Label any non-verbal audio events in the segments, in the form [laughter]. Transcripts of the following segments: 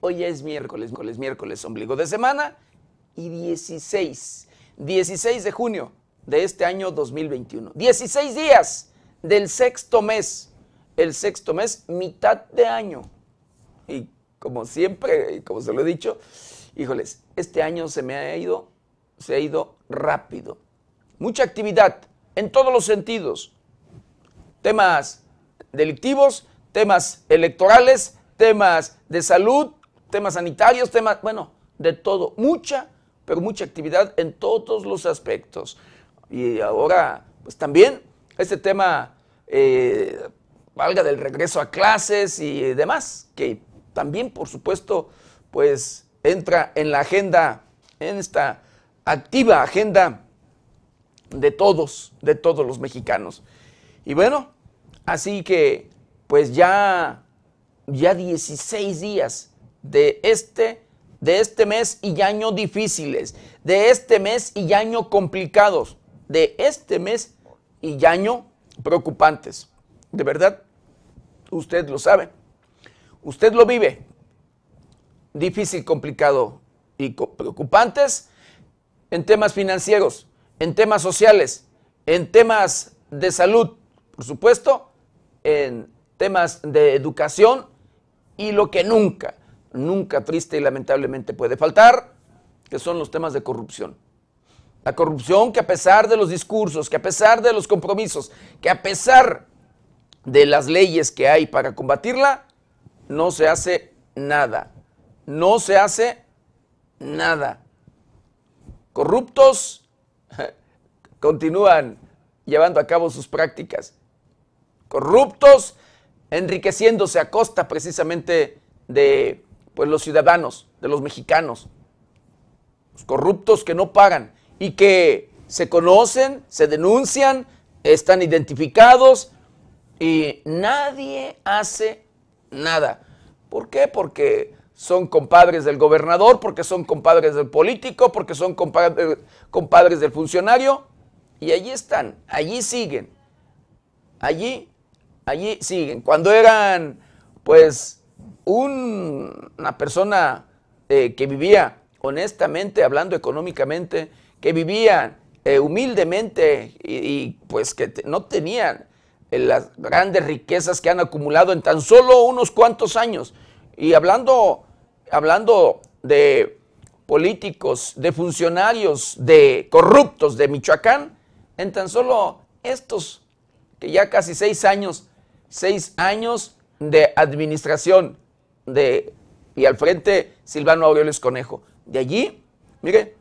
hoy, es miércoles, miércoles, miércoles, ombligo de semana y 16, 16 de junio de este año 2021. 16 días del sexto mes, el sexto mes, mitad de año. Y como siempre, como se lo he dicho, híjoles, este año se me ha ido, se ha ido rápido. Mucha actividad en todos los sentidos. Temas delictivos, temas electorales, temas de salud, temas sanitarios, temas, bueno, de todo, mucha, pero mucha actividad en todos los aspectos. Y ahora, pues también este tema, eh, valga del regreso a clases y demás, que también, por supuesto, pues entra en la agenda, en esta activa agenda de todos, de todos los mexicanos. Y bueno, así que pues ya ya 16 días de este, de este mes y año difíciles, de este mes y año complicados, de este mes y año preocupantes. De verdad, usted lo sabe, usted lo vive. Difícil, complicado y preocupantes en temas financieros, en temas sociales, en temas de salud, por supuesto, en temas de educación, y lo que nunca, nunca triste y lamentablemente puede faltar, que son los temas de corrupción. La corrupción que a pesar de los discursos, que a pesar de los compromisos, que a pesar de las leyes que hay para combatirla, no se hace nada. No se hace nada. Corruptos [laughs] continúan llevando a cabo sus prácticas. Corruptos enriqueciéndose a costa precisamente de pues, los ciudadanos, de los mexicanos, los corruptos que no pagan y que se conocen, se denuncian, están identificados y nadie hace nada. ¿Por qué? Porque son compadres del gobernador, porque son compadres del político, porque son compadres, compadres del funcionario y allí están, allí siguen, allí allí siguen. Cuando eran, pues, una persona eh, que vivía honestamente, hablando económicamente, que vivía eh, humildemente y, pues que no tenían eh, las grandes riquezas que han acumulado en tan solo unos cuantos años. Y hablando, hablando de políticos, de funcionarios, de corruptos de Michoacán, en tan solo estos que ya casi seis años seis años de administración de, y al frente Silvano Aureoles Conejo. De allí, mire,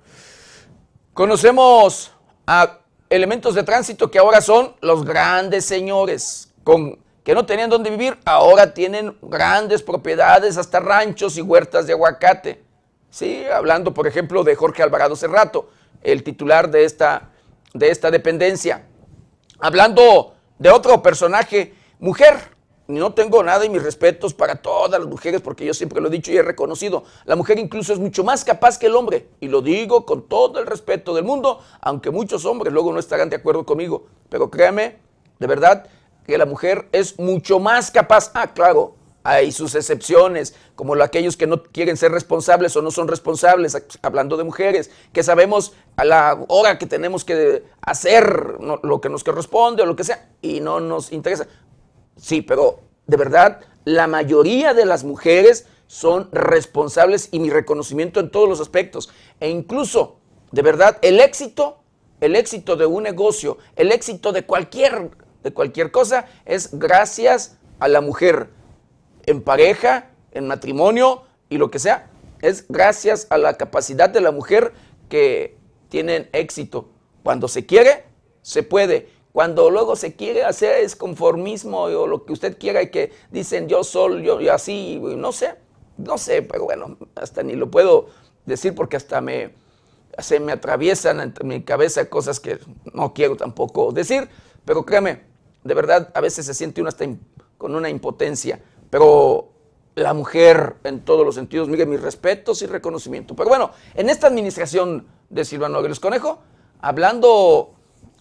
conocemos a elementos de tránsito que ahora son los grandes señores, con, que no tenían dónde vivir, ahora tienen grandes propiedades, hasta ranchos y huertas de aguacate. Sí, hablando, por ejemplo, de Jorge Alvarado Cerrato, el titular de esta, de esta dependencia. Hablando de otro personaje Mujer, no tengo nada y mis respetos para todas las mujeres porque yo siempre lo he dicho y he reconocido. La mujer incluso es mucho más capaz que el hombre y lo digo con todo el respeto del mundo, aunque muchos hombres luego no estarán de acuerdo conmigo. Pero créame, de verdad, que la mujer es mucho más capaz. Ah, claro, hay sus excepciones, como aquellos que no quieren ser responsables o no son responsables, hablando de mujeres, que sabemos a la hora que tenemos que hacer lo que nos corresponde o lo que sea, y no nos interesa. Sí, pero de verdad, la mayoría de las mujeres son responsables y mi reconocimiento en todos los aspectos. E incluso, de verdad, el éxito, el éxito de un negocio, el éxito de cualquier, de cualquier cosa es gracias a la mujer, en pareja, en matrimonio y lo que sea. Es gracias a la capacidad de la mujer que tienen éxito. Cuando se quiere, se puede. Cuando luego se quiere hacer es conformismo o lo que usted quiera y que dicen yo solo, yo, así, no sé, no sé, pero bueno, hasta ni lo puedo decir porque hasta me, se me atraviesan en mi cabeza cosas que no quiero tampoco decir, pero créame, de verdad a veces se siente uno hasta con una impotencia, pero la mujer en todos los sentidos, mire, mis respetos y reconocimiento. Pero bueno, en esta administración de Silvano Aguirre Conejo, hablando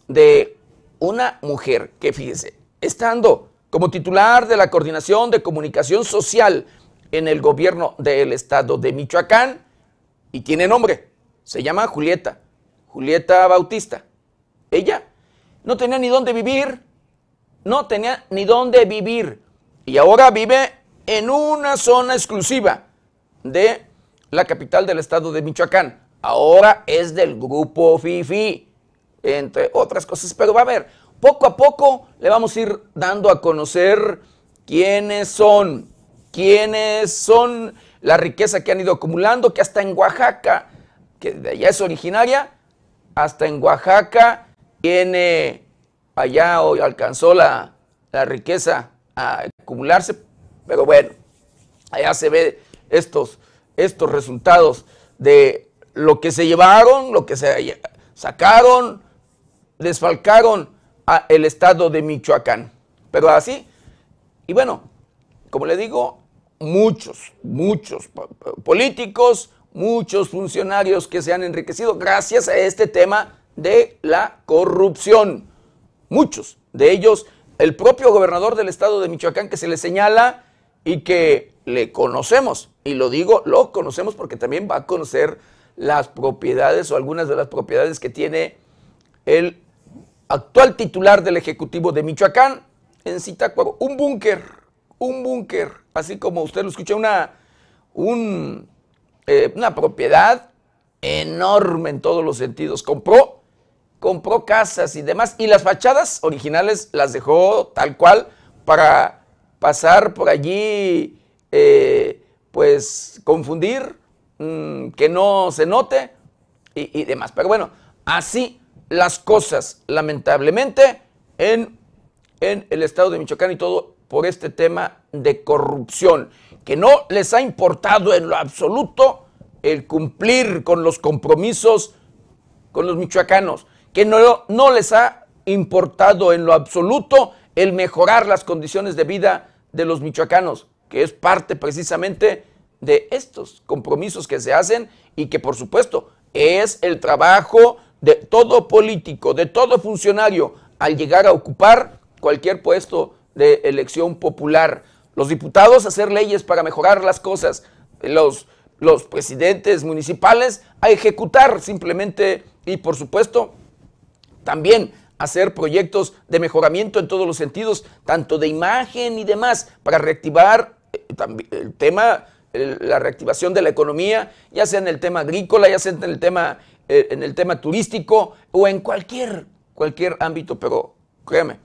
de una mujer que, fíjese, estando como titular de la Coordinación de Comunicación Social en el gobierno del estado de Michoacán, y tiene nombre, se llama Julieta, Julieta Bautista. Ella no tenía ni dónde vivir, no tenía ni dónde vivir, y ahora vive en una zona exclusiva de la capital del estado de Michoacán. Ahora es del grupo FIFI entre otras cosas. Pero va a ver, poco a poco le vamos a ir dando a conocer quiénes son, quiénes son la riqueza que han ido acumulando, que hasta en Oaxaca, que de allá es originaria, hasta en Oaxaca tiene, allá hoy alcanzó la, la riqueza a acumularse, pero bueno, allá se ve estos, estos resultados de lo que se llevaron, lo que se sacaron, desfalcaron a el estado de Michoacán. Pero así, y bueno, como le digo, muchos, muchos políticos, muchos funcionarios que se han enriquecido gracias a este tema de la corrupción. Muchos de ellos, el propio gobernador del estado de Michoacán que se le señala y que le conocemos, y lo digo, lo conocemos porque también va a conocer las propiedades o algunas de las propiedades que tiene el actual titular del Ejecutivo de Michoacán, en Zitácuaro, un búnker, un búnker, así como usted lo escucha, una, eh, una propiedad enorme en todos los sentidos. Compró, compró casas y demás, y las fachadas originales las dejó tal cual para pasar por allí, eh, pues confundir, mm, que no se note y, y demás. Pero bueno, así las cosas, lamentablemente, en, en el estado de Michoacán y todo por este tema de corrupción, que no les ha importado en lo absoluto el cumplir con los compromisos con los michoacanos, que no, no les ha importado en lo absoluto el mejorar las condiciones de vida de los michoacanos, que es parte precisamente de estos compromisos que se hacen y que por supuesto es el trabajo de todo político, de todo funcionario, al llegar a ocupar cualquier puesto de elección popular. Los diputados hacer leyes para mejorar las cosas, los, los presidentes municipales a ejecutar simplemente y por supuesto también hacer proyectos de mejoramiento en todos los sentidos, tanto de imagen y demás, para reactivar eh, el tema, la reactivación de la economía, ya sea en el tema agrícola, ya sea en el tema eh, en el tema turístico o en cualquier, cualquier ámbito, pero créeme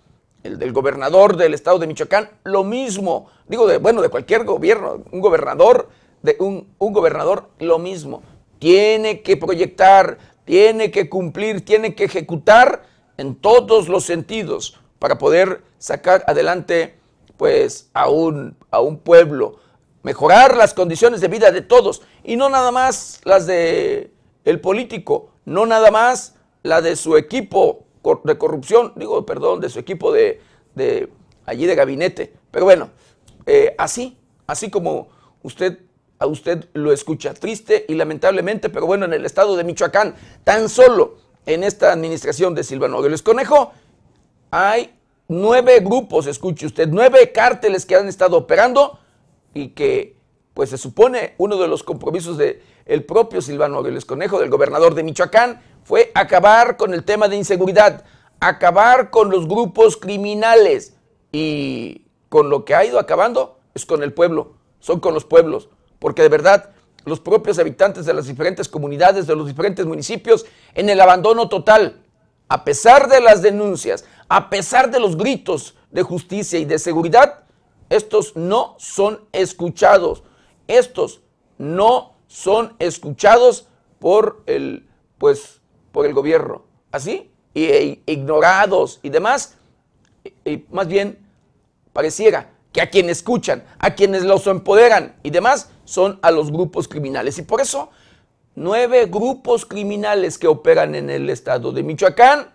el del gobernador del estado de Michoacán, lo mismo, digo, de, bueno, de cualquier gobierno, un gobernador, de un, un gobernador, lo mismo, tiene que proyectar, tiene que cumplir, tiene que ejecutar en todos los sentidos para poder sacar adelante pues a un, a un pueblo, mejorar las condiciones de vida de todos y no nada más las de el político, no nada más la de su equipo de corrupción, digo, perdón, de su equipo de, allí de gabinete. Pero bueno, eh, así, así como usted a usted lo escucha triste y lamentablemente, pero bueno, en el estado de Michoacán, tan solo en esta administración de Silvano Aureoles Conejo, hay nueve grupos, escuche usted, nueve cárteles que han estado operando y que, pues se supone, uno de los compromisos de el propio Silvano Aureoles Conejo, del gobernador de Michoacán, fue acabar con el tema de inseguridad, acabar con los grupos criminales y con lo que ha ido acabando es con el pueblo, son con los pueblos, porque de verdad los propios habitantes de las diferentes comunidades, de los diferentes municipios, en el abandono total, a pesar de las denuncias, a pesar de los gritos de justicia y de seguridad, estos no son escuchados, estos no son escuchados por el, pues, por el gobierno. ¿Así? Y, e, ignorados y demás. y más bien, pareciera que a quienes escuchan, a quienes los empoderan y demás, son a los grupos criminales. Y por eso, nueve grupos criminales que operan en el estado de Michoacán,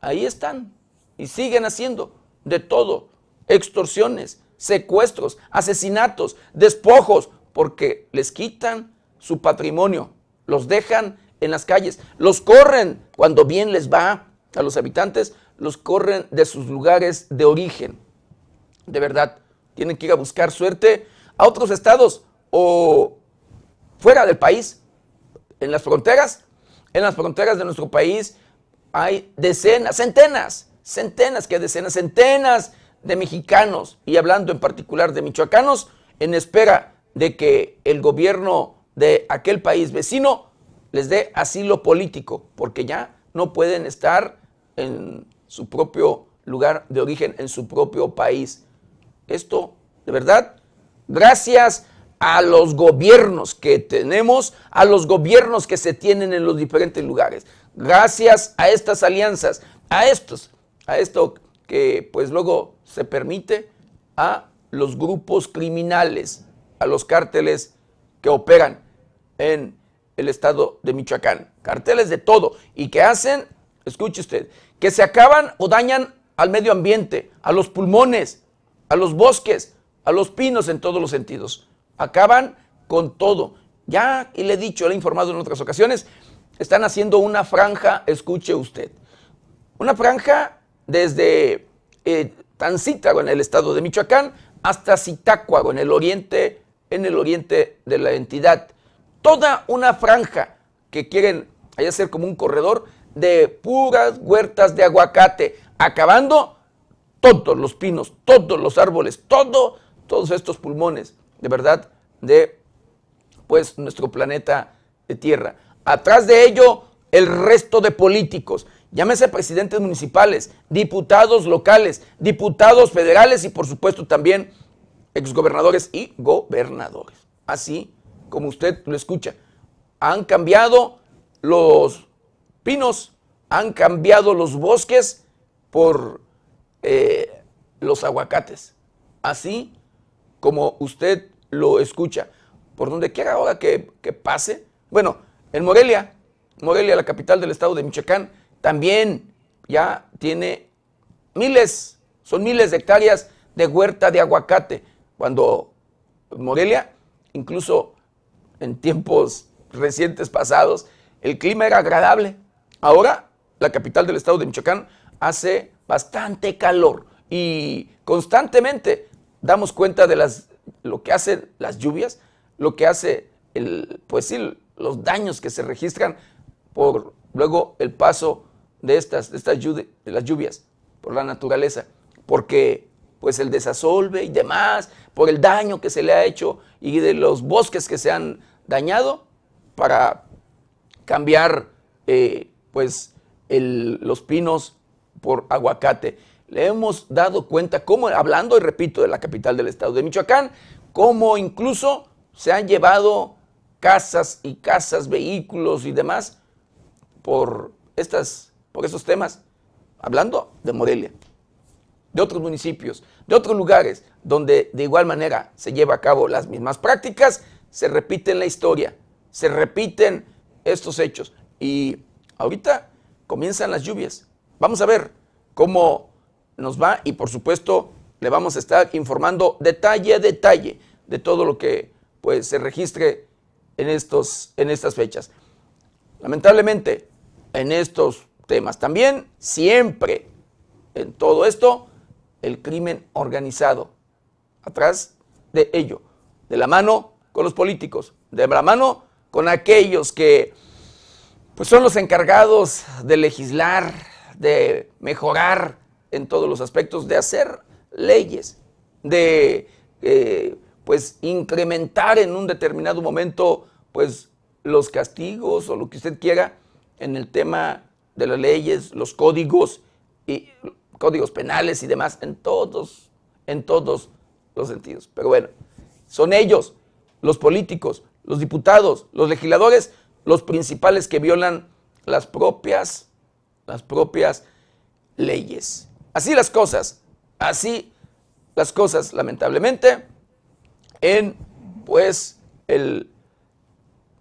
ahí están y siguen haciendo de todo, extorsiones, secuestros, asesinatos, despojos, porque les quitan su patrimonio, los dejan en las calles, los corren cuando bien les va a los habitantes, los corren de sus lugares de origen. De verdad, tienen que ir a buscar suerte a otros estados o fuera del país, en las fronteras. En las fronteras de nuestro país hay decenas, centenas, centenas, que decenas, centenas de mexicanos, y hablando en particular de michoacanos, en espera de que el gobierno de aquel país vecino les dé asilo político, porque ya no pueden estar en su propio lugar de origen, en su propio país. Esto, de verdad, gracias a los gobiernos que tenemos, a los gobiernos que se tienen en los diferentes lugares. Gracias a estas alianzas, a estos, a esto que pues luego se permite a los grupos criminales a los cárteles que operan en el estado de Michoacán. Carteles de todo. ¿Y que hacen? Escuche usted, que se acaban o dañan al medio ambiente, a los pulmones, a los bosques, a los pinos en todos los sentidos. Acaban con todo. Ya, y le he dicho, le he informado en otras ocasiones, están haciendo una franja, escuche usted, una franja desde eh, Tancítaro en el estado de Michoacán hasta Zitácuaro en el oriente en el oriente de la entidad. Toda una franja que quieren hacer como un corredor de puras huertas de aguacate, acabando todos los pinos, todos los árboles, todo, todos estos pulmones, de verdad, de pues nuestro planeta de Tierra. Atrás de ello, el resto de políticos, llámese presidentes municipales, diputados locales, diputados federales y por supuesto también exgobernadores y gobernadores. Así como usted lo escucha. Han cambiado los pinos, han cambiado los bosques por eh, los aguacates. Así como usted lo escucha. Por donde quiera ahora que, que pase. Bueno, en Morelia, Morelia, la capital del estado de Michoacán, también ya tiene miles, son miles de hectáreas de huerta de aguacate cuando Morelia, incluso en tiempos recientes pasados, el clima era agradable. Ahora, la capital del estado de Michoacán hace bastante calor y constantemente damos cuenta de las, lo que hacen las lluvias, lo que hace pues sí, los daños que se registran por luego el paso de estas, de estas de las lluvias, por la naturaleza, porque pues el desasolve y demás, por el daño que se le ha hecho y de los bosques que se han dañado para cambiar eh, pues los pinos por aguacate. Le hemos dado cuenta cómo, hablando y repito de la capital del estado de Michoacán, cómo incluso se han llevado casas y casas, vehículos y demás por estas, por temas, hablando de Morelia de otros municipios, de otros lugares, donde de igual manera se lleva a cabo las mismas prácticas, se repiten la historia, se repiten estos hechos. Y ahorita comienzan las lluvias. Vamos a ver cómo nos va y por supuesto le vamos a estar informando detalle a detalle de todo lo que pues se registre en, estos, en estas fechas. Lamentablemente, en estos temas también, siempre en todo esto, el crimen organizado. Atrás de ello, de la mano con los políticos, de la mano con aquellos que pues son los encargados de legislar, de mejorar en todos los aspectos, de hacer leyes, de eh, pues incrementar en un determinado momento pues los castigos o lo que usted quiera en el tema de las leyes, los códigos y códigos penales y demás, en todos, en todos los sentidos. Pero bueno, son ellos, los políticos, los diputados, los legisladores, los principales que violan las propias, las propias leyes. Así las cosas, así las cosas, lamentablemente, en pues el,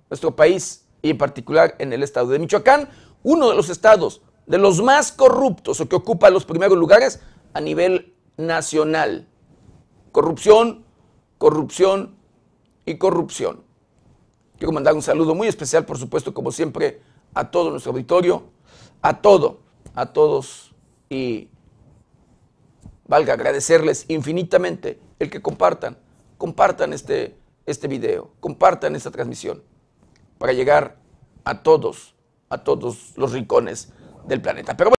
nuestro país y en particular en el estado de Michoacán, uno de los estados de los más corruptos o que ocupa los primeros lugares a nivel nacional. Corrupción, corrupción y corrupción. Quiero mandar un saludo muy especial, por supuesto, como siempre, a todo nuestro auditorio, a todo, a todos y valga agradecerles infinitamente el que compartan, compartan este, este video, compartan esta transmisión para llegar a todos, a todos los rincones del planeta. Pero